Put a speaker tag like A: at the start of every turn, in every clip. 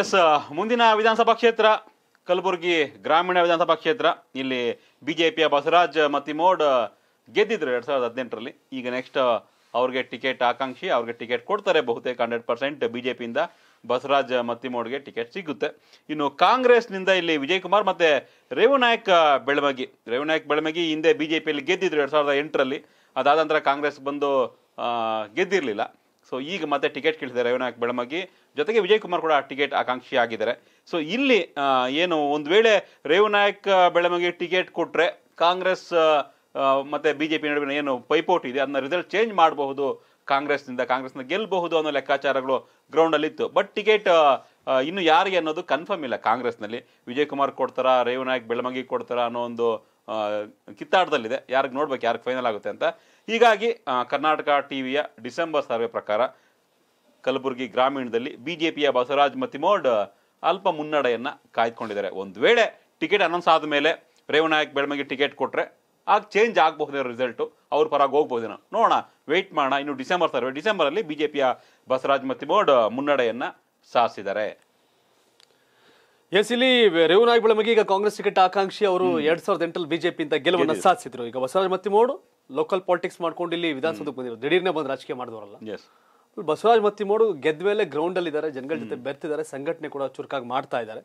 A: S ಮುಂದಿನ ವಿಧಾನಸಭಾ ಕ್ಷೇತ್ರ ಕಲಬುರಗಿ ಗ್ರಾಮೀಣ ವಿಧಾನಸಭಾ ಕ್ಷೇತ್ರ ಇಲ್ಲಿ ಪಿಯ ಬಸವರಾಜ್ ಮತಿಮೋಡ್ ಗೆದ್ದಿದ್ರು ಎರಡ್ ಸಾವಿರದ ಹದಿನೆಂಟರಲ್ಲಿ ಈಗ ನೆಕ್ಸ್ಟ್ ಅವ್ರಿಗೆ ಟಿಕೆಟ್ ಆಕಾಂಕ್ಷಿ ಅವ್ರಿಗೆ ಟಿಕೆಟ್ ಕೊಡ್ತಾರೆ ಬಹುತೇಕ ಹಂಡ್ರೆಡ್ ಪರ್ಸೆಂಟ್ ಬಿ ಜೆ ಪಿಯಿಂದ ಬಸವರಾಜ್ ಮತ್ತಿಮೋಡ್ಗೆ ಟಿಕೆಟ್ ಸಿಗುತ್ತೆ ಇನ್ನು ಕಾಂಗ್ರೆಸ್ನಿಂದ ಇಲ್ಲಿ ವಿಜಯ್ ಕುಮಾರ್ ಮತ್ತೆ ರೇವನಾಯಕ್ ಬೆಳಮಗಿ ರೇವನಾಯಕ್ ಬೆಳಮಗಿ ಹಿಂದೆ ಬಿ ಜೆ ಪಿಯಲ್ಲಿ ಗೆದ್ದಿದ್ರು ಎರಡು ಸಾವಿರದ ಎಂಟರಲ್ಲಿ ಅದಾದ ನಂತರ ಕಾಂಗ್ರೆಸ್ ಬಂದು ಗೆದ್ದಿರಲಿಲ್ಲ ಸೊ ಈಗ ಮತ್ತೆ ಟಿಕೆಟ್ ಕೇಳಿದ್ದಾರೆ ರೇವನಾಯಕ್ ಬೆಳಮಗಿ ಜೊತೆಗೆ ವಿಜಯ್ ಕುಮಾರ್ ಕೂಡ ಟಿಕೆಟ್ ಆಕಾಂಕ್ಷಿ ಆಗಿದ್ದಾರೆ ಸೊ ಇಲ್ಲಿ ಏನು ಒಂದು ವೇಳೆ ರೇವನಾಯಕ್ ಬೆಳಮಗಿ ಟಿಕೆಟ್ ಕೊಟ್ಟರೆ ಕಾಂಗ್ರೆಸ್ ಮತ್ತೆ ಬಿ ಜೆ ಪಿ ನಡುವಿನ ಏನು ಪೈಪೋಟಿ ಇದೆ ಅದನ್ನ ರಿಸಲ್ಟ್ ಚೇಂಜ್ ಮಾಡಬಹುದು ಕಾಂಗ್ರೆಸ್ನಿಂದ ಕಾಂಗ್ರೆಸ್ನ ಗೆಲ್ಲಬಹುದು ಅನ್ನೋ ಲೆಕ್ಕಾಚಾರಗಳು ಇತ್ತು ಬಟ್ ಟಿಕೆಟ್ ಇನ್ನು ಯಾರಿಗೆ ಅನ್ನೋದು ಕನ್ಫರ್ಮ್ ಇಲ್ಲ ಕಾಂಗ್ರೆಸ್ನಲ್ಲಿ ವಿಜಯ್ ಕುಮಾರ್ ಕೊಡ್ತಾರ ರೇವನಾಯಕ್ ಬೆಳಮಗಿ ಕೊಡ್ತಾರ ಅನ್ನೋ ಒಂದು ಕಿತ್ತಾಟದಲ್ಲಿದೆ ಯಾರಿಗೆ ನೋಡ್ಬೇಕು ಯಾರಿಗೆ ಫೈನಲ್ ಆಗುತ್ತೆ ಅಂತ ಹೀಗಾಗಿ ಕರ್ನಾಟಕ ಟಿ ವಿಯ ಡಿಸೆಂಬರ್ ಸರ್ವೆ ಪ್ರಕಾರ ಕಲಬುರಗಿ ಗ್ರಾಮೀಣದಲ್ಲಿ ಬಿ ಜೆ ಪಿಯ ಬಸವರಾಜ್ ಮತಿಮೋಡ್ ಅಲ್ಪ ಮುನ್ನಡೆಯನ್ನು ಕಾಯ್ದುಕೊಂಡಿದ್ದಾರೆ ಒಂದು ವೇಳೆ ಟಿಕೆಟ್ ಅನೌನ್ಸ್ ಆದ ಮೇಲೆ ರೇವಣಾಯಕ್ ಬೆಳಮಗಿ ಟಿಕೆಟ್ ಕೊಟ್ಟರೆ ಆಗ ಚೇಂಜ್ ಆಗಬಹುದೇನೋ ರಿಸಲ್ಟು ಅವ್ರ ಪರಾಗಿ ಹೋಗ್ಬೋದೇನೋ ನೋಡೋಣ ವೆಯ್ಟ್ ಮಾಡೋಣ ಇನ್ನು ಡಿಸೆಂಬರ್ ಸರ್ವೆ ಡಿಸೆಂಬರಲ್ಲಿ ಬಿ ಜೆ ಪಿಯ ಬಸವರಾಜ್ ಮತಿಮೋಡ್ ಮುನ್ನಡೆಯನ್ನು ಸಾಧಿಸಿದ್ದಾರೆ
B: ಎಸ್ ಇಲ್ಲಿ ರೇವು ನಾಯ್ಕ ಈಗ ಕಾಂಗ್ರೆಸ್ ಟಿಕೆಟ್ ಆಕಾಂಕ್ಷಿ ಅವರು ಎರಡ್ ಸಾವಿರದ ಬಿಜೆಪಿ ಬಿಜೆಪಿಯಿಂದ ಗೆಲುವನ್ನು ಸಾಧಿಸಿದ್ರು ಈಗ ಬಸವರಾಜ್ ಮೋಡು ಲೋಕಲ್ ಪಾಲಿಟಿಕ್ಸ್ ಮಾಡ್ಕೊಂಡು ಇಲ್ಲಿ ವಿಧಾನಸೌಧಕ್ಕೆ ಬಂದಿರೋ ದಿಢೀರ್ನೇ ಬಂದು ರಾಜಕೀಯ ಮಾಡಿದವರಲ್ಲ ಬಸವರಾಜ್ ಮತ್ತಿಮೋಡು ಗೆದ್ದ ಮೇಲೆ ಗ್ರೌಂಡ್ ಅಲ್ಲಿ ಇದ್ದಾರೆ ಜನಗಳ ಜೊತೆ ಬೆರ್ತಿದ್ದಾರೆ ಸಂಘಟನೆ ಕೂಡ ಚುರುಕಾಗಿ ಮಾಡ್ತಾ ಇದ್ದಾರೆ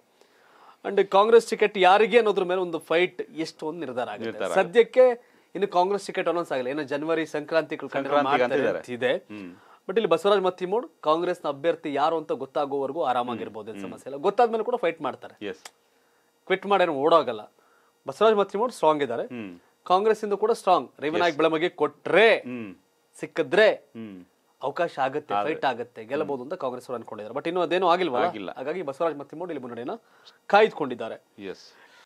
B: ಅಂಡ್ ಕಾಂಗ್ರೆಸ್ ಟಿಕೆಟ್ ಯಾರಿಗೆ ಅನ್ನೋದ್ರ ಮೇಲೆ ಒಂದು ಫೈಟ್ ಎಷ್ಟು ಒಂದು ನಿರ್ಧಾರ ಆಗುತ್ತೆ ಸದ್ಯಕ್ಕೆ ಇನ್ನು ಕಾಂಗ್ರೆಸ್ ಟಿಕೆಟ್ ಅನೌನ್ಸ್ ಆಗಿಲ್ಲ ಏನೋ ಜನವರಿ ಸಂಕ್ರಾಂತಿ ಇದೆ ಬಟ್ ಇಲ್ಲಿ ಬಸವರಾಜ್ ಮತ್ತಿಮೂಡ್ ಕಾಂಗ್ರೆಸ್ನ ಅಭ್ಯರ್ಥಿ ಯಾರು ಅಂತ ಗೊತ್ತಾಗೋವರೆಗೂ ಆರಾಮಾಗಿರ್ಬೋದು ಏನು ಸಮಸ್ಯೆ ಇಲ್ಲ ಗೊತ್ತಾದ್ಮೇಲೆ ಕೂಡ ಫೈಟ್ ಮಾಡ್ತಾರೆ ಕ್ವಿಟ್ ಮಾಡೇನು ಓಡೋಗಲ್ಲ ಬಸವರಾಜ್ ಮತ್ತಿಮೂಡ್ ಸ್ಟ್ರಾಂಗ್ ಇದ್ದಾರೆ ಕಾಂಗ್ರೆಸ್ ಇಂದ ಕೂಡ ಸ್ಟ್ರಾಂಗ್ ರೇವನಾಯಕ್ ಬೆಳಮಗಿ ಕೊಟ್ರೆ ಸಿಕ್ಕಿದ್ರೆ ಅವಕಾಶ ಆಗುತ್ತೆ ಫೈಟ್ ಆಗುತ್ತೆ ಗೆಲ್ಲಬಹುದು ಅಂತ ಕಾಂಗ್ರೆಸ್ ಅವರು ಅನ್ಕೊಂಡಿದ್ದಾರೆ ಬಟ್ ಇನ್ನು ಅದೇನು ಆಗಿಲ್ವಲ್ಲ ಹಾಗಾಗಿ ಬಸವರಾಜ್ ಮತ್ತಿಮೂಡ್ ಇಲ್ಲಿ ಮುನ್ನಡೆಯನ್ನ ಕಾಯ್ದುಕೊಂಡಿದ್ದಾರೆ